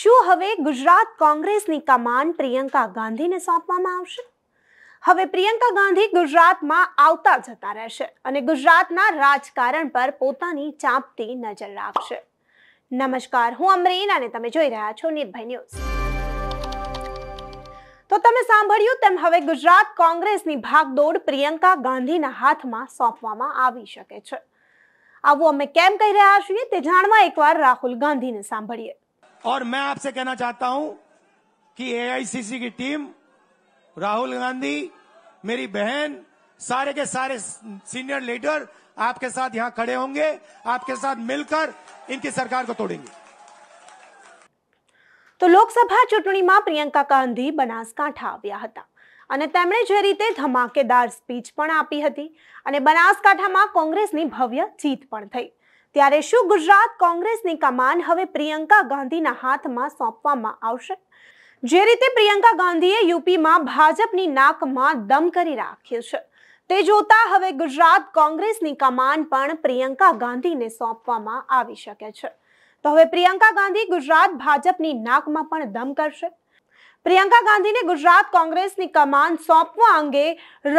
શું હવે ગુજરાત કોંગ્રેસની કમાન પ્રિયંકા ગાંધીને સોંપવામાં આવશે હવે પ્રિયંકા ગાંધી ગુજરાતમાં આવતા જતા રહેશે અને ગુજરાતના રાજકારણ પર પોતાની ચાંપતી નજર રાખશે નમસ્કાર હું અમરીન અને તમે જોઈ રહ્યા છો નિર્ભય ન્યૂઝ તો તમે સાંભળ્યું તેમ હવે ગુજરાત કોંગ્રેસની ભાગદોડ પ્રિયંકા ગાંધીના હાથમાં સોંપવામાં આવી શકે છે આવું અમે કેમ કહી રહ્યા છીએ તે જાણવા એકવાર રાહુલ ગાંધીને સાંભળીએ और मैं आपसे कहना चाहता हूं कि एआईसीसी की टीम राहुल गांधी मेरी बहन सारे के सारे सीनियर लीडर आपके साथ यहां खड़े होंगे आपके साथ मिलकर इनकी सरकार को तोड़ेंगे तो लोकसभा ચૂંટણીમાં में प्रियंका गांधी बनासकांठा आया था धमाकेदार स्पीच રીતે ધમાકેદાર સ્પીચ પણ આપી હતી અને બનાસકાંઠામાં કોંગ્રેસની ત્યારે શું ગુજરાત કોંગ્રેસની કમાન હવે પ્રિયંકા ગાંધીના હાથમાં સોંપવામાં આવશે જે રીતે પ્રિયંકા ગાંધીએ યુપીમાં ભાજપની નાકમાં દમ કરી રાખ્યો છે તે જોતા હવે ગુજરાત કોંગ્રેસની કમાન પણ પ્રિયંકા ગાંધીને સોંપવામાં આવી શકે છે તો હવે પ્રિયંકા ગાંધી ગુજરાત ભાજપની નાકમાં પણ દમ કરશે પ્રિયંકા ગાંધીને ગુજરાત કોંગ્રેસની કમાન સોંપવા અંગે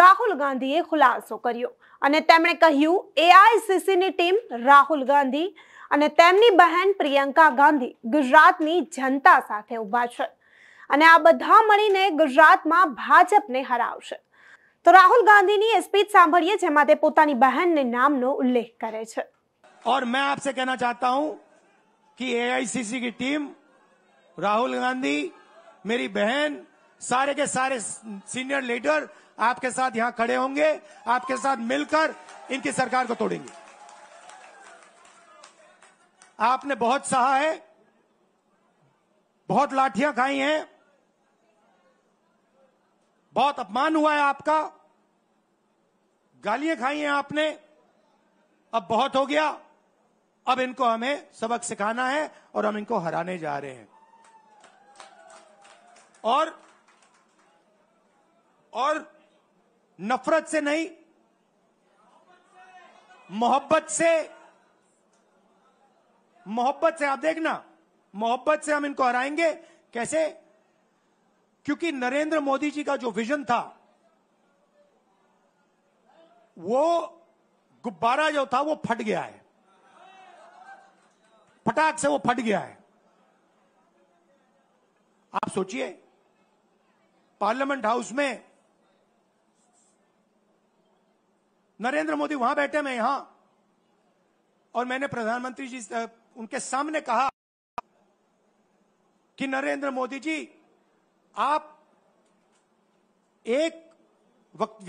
રાહુલ ગાંધીએ ખુલાસો કર્યો અને તેમણે કહ્યું એઆઈસીસીની ટીમ રાહુલ ગાંધી અને તેમની બહેન પ્રિયંકા ગાંધી ગુજરાતની જનતા સાથે ઊભા છે અને આ બધા મળીને ગુજરાતમાં ભાજપને હરાવશે તો રાહુલ ગાંધીની એ સ્પીચ સાંભળીએ જેમાં તે પોતાની બહેનને નામનો ઉલ્લેખ કરે છે ઓર મેં આપસે कहना चाहता હું કે एआईसीसी की ટીમ રાહુલ ગાંધી મેરી બહેન સારે કે સારે સિનિયર લીડર आपके साथ यहां खड़े होंगे आपके साथ मिलकर इनकी सरकार को तोड़ेंगे आपने बहुत सहा है बहुत लाठियां खाई हैं बहुत अपमान हुआ है आपका गालियां खाई हैं आपने अब बहुत हो गया अब इनको हमें सबक सिखाना है और हम इनको हराने जा रहे हैं और और नफरत से नहीं मोहब्बत से मोहब्बत से आप देखना मोहब्बत से हम इनको हराएंगे कैसे क्योंकि नरेंद्र मोदी जी का जो विजन था वो गुब्बारा जो था वो फट गया है फटाक से वो फट गया है आप सोचिए पार्लियामेंट हाउस में नरेंद्र मोदी वहां बैठे मैं यहां और मैंने प्रधानमंत्री जी उनके सामने कहा कि नरेंद्र मोदी जी आप एक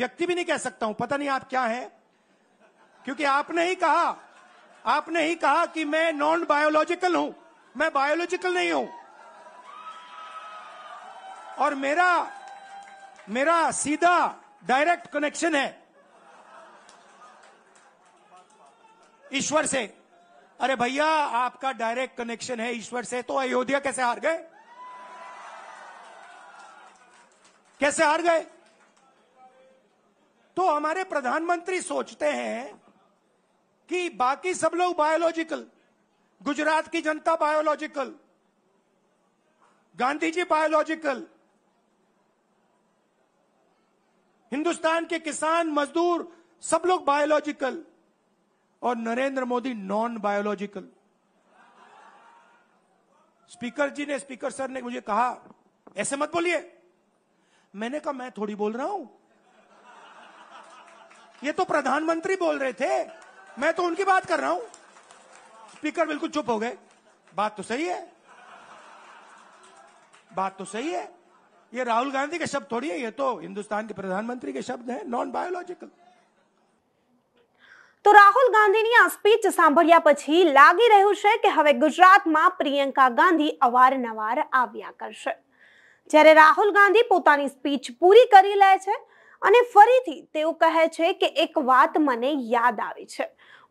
व्यक्ति भी नहीं कह सकता हूं पता नहीं आप क्या हैं क्योंकि आपने ही कहा आपने ही कहा कि मैं नॉन बायोलॉजिकल हूं मैं बायोलॉजिकल नहीं हूं और मेरा मेरा सीधा डायरेक्ट कनेक्शन है ईश्वर से अरे भैया आपका डायरेक्ट कनेक्शन है ईश्वर से तो अयोध्या कैसे हार गए कैसे हार गए तो हमारे प्रधानमंत्री सोचते हैं कि बाकी सब लोग बायोलॉजिकल गुजरात की जनता बायोलॉजिकल गांधी जी बायोलॉजिकल हिंदुस्तान के किसान मजदूर सब लोग बायोलॉजिकल और Narendra Modi non biological speaker ji ने स्पीकर सर ने मुझे कहा ऐसे मत बोलिए मैंने कहा मैं थोड़ी बोल रहा हूं ये तो प्रधानमंत्री बोल रहे थे मैं तो उनकी बात कर रहा हूं स्पीकर बिल्कुल चुप हो गए बात तो सही है बात तो सही है ये राहुल गांधी के शब्द थोड़ी है ये तो हिंदुस्तान के प्रधानमंत्री के शब्द हैं नॉन बायोलॉजिकल તો રાહુલ ગાંધીની આ સ્પીચ સાંભળ્યા પછી લાગી રહ્યું છે કે હવે ગુજરાતમાં પ્રિયંકા ગાંધી અવારનવાર આવ્યા કરશે જ્યારે રાહુલ ગાંધી પોતાની સ્પીચ પૂરી કરી લે છે અને ફરીથી તેઓ કહે છે કે એક વાત મને યાદ આવી છે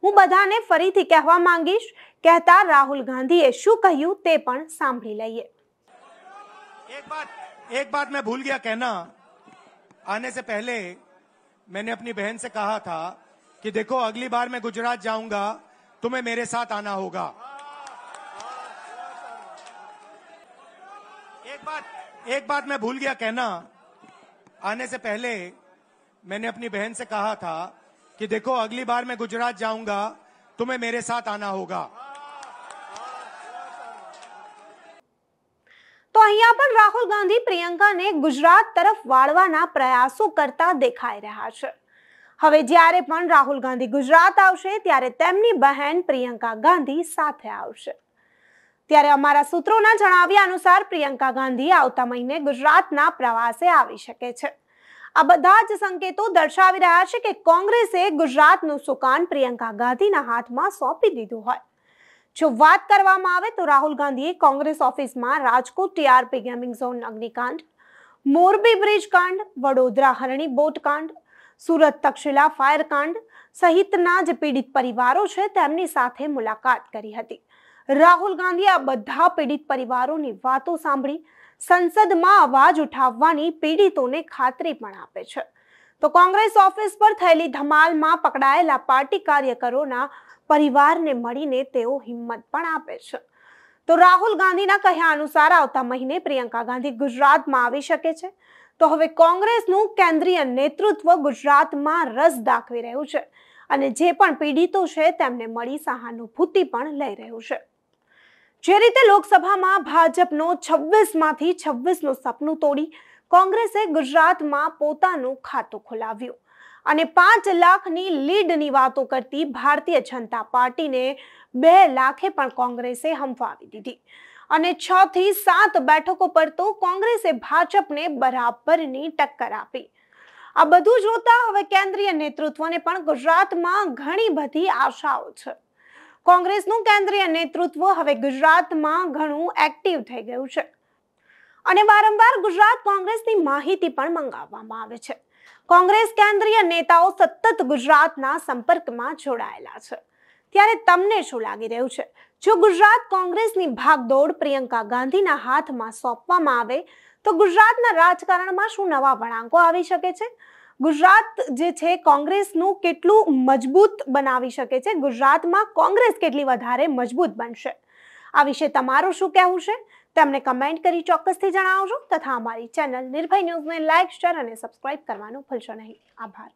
હું બધાને ફરીથી કહેવા માંગીશ કહેતા રાહુલ ગાંધીએ શું કહ્યું તે પણ સાંભળી લઈએ એક વાત એક बात मैं भूल गया कहना આને સે પહેલે मैंने अपनी બહેન से કહા था कि देखो अगली बार मैं गुजरात जाऊंगा तुम्हें मेरे साथ आना होगा एक बात एक बात मैं भूल गया कहना आने से पहले मैंने अपनी बहन से कहा था कि देखो अगली बार मैं गुजरात जाऊंगा तुम्हें मेरे साथ आना होगा तो अहिया पर राहुल गांधी प्रियंका ने गुजरात तरफ વાળવાના प्रयासों करता दिखाई रहा है હવે જ્યારે પણ રાહુલ ગાંધી ગુજરાત આવશે ત્યારે તેમની બહેન પ્રિયંકા ગાંધી સાથે આવશે ત્યારે અમારા સૂત્રોના જણાવ્યા અનુસાર પ્રિયંકા ગાંધી આવતા મહિને ગુજરાતના પ્રવાસે આવી શકે છે આ બધા જ સંકેતો દર્શાવી રહ્યા છે કે કોંગ્રેસે ગુજરાતનું સુકાન પ્રિયંકા ગાંધીના હાથમાં સોંપી દીધું હોય જો વાત કરવામાં આવે તો રાહુલ ગાંધીએ કોંગ્રેસ ઓફિસમાં રાજકોટ ટીઆરપી ગેમિંગ ઝોન અગ્નિકાંડ મોરબી બ્રિજ કાંડ વડોદરા હરણી બોટ કાંડ સુરત તક્ષશિલા ફાયરકાંડ સહિતના જે પીડિત પરિવારો છે તેમની સાથે મુલાકાત કરી હતી રાહુલ ગાંધીએ આ બધા પીડિત પરિવારોની વાતો સાંભળી સંસદમાં અવાજ ઉઠાવવાની પીડિતોને ખાતરી પણ આપે છે તો કોંગ્રેસ ઓફિસ પર થયેલી ધમાલમાં પકડાયેલા પાર્ટી કાર્યકરોના પરિવારને મળીને તેઓ હિંમત પણ આપે છે તો રાહુલ ગાંધીના કહ્યા અનુસાર આવતા મહિને પ્રિયંકા ગાંધી ગુજરાતમાં આવી શકે છે તો હવે કોંગ્રેસનું કેન્દ્રીય નેતૃત્વ ગુજરાતમાં રસ દાખવી રહ્યું છે અને જે પણ પીડિતો છે તેમને મળી સહાનુભૂતિ પણ લઈ રહ્યું છે જે રીતે લોકસભામાં ભાજપનો છવ્વીસમાંથી છવ્વીસનું સપનું તોડી કોંગ્રેસે ગુજરાતમાં પોતાનું ખાતું ખોલાવ્યું અને પાંચ લાખની લીડની વાતો કરતી ભારતીય જનતા પાર્ટીને બે લાખે પણ કોંગ્રેસે હંફાવી દીધી અને છ થી સાત બેઠકો પર તો કોંગ્રેસે ભાજપને બરાબરની ટક્કર આપી આ બધું જોતા હવે કેન્દ્રીય નેતૃત્વને પણ ગુજરાતમાં ઘણી બધી આશાઓ છે કોંગ્રેસનું કેન્દ્રીય નેતૃત્વ હવે ગુજરાતમાં ઘણું એક્ટિવ થઈ ગયું છે અને વારંવાર ગુજરાત કોંગ્રેસની માહિતી પણ મંગાવવામાં આવે છે કોંગ્રેસ કેન્દ્રીય નેતાઓ સતત ગુજરાતના સંપર્કમાં જોડાયેલા છે ત્યારે તમને શું લાગી રહ્યું છે જો ગુજરાત કોંગ્રેસની ભાગદોડ પ્રિયંકા ગાંધીના હાથમાં સોંપવામાં આવે તો ગુજરાતના રાજકારણમાં શું નવા વળાંકો આવી શકે છે ગુજરાત જે છે કોંગ્રેસનું કેટલું મજબૂત બનાવી શકે છે ગુજરાતમાં કોંગ્રેસ કેટલી વધારે મજબૂત બનશે આ વિશે તમારું શું કહેવું છે તમને કમેન્ટ કરી ચોક્કસથી જણાવજો તથા અમારી ચેનલ નિર્ભય ન્યૂઝને લાઇક શેર અને સબસ્ક્રાઇબ કરવાનું ભૂલશો નહીં આભાર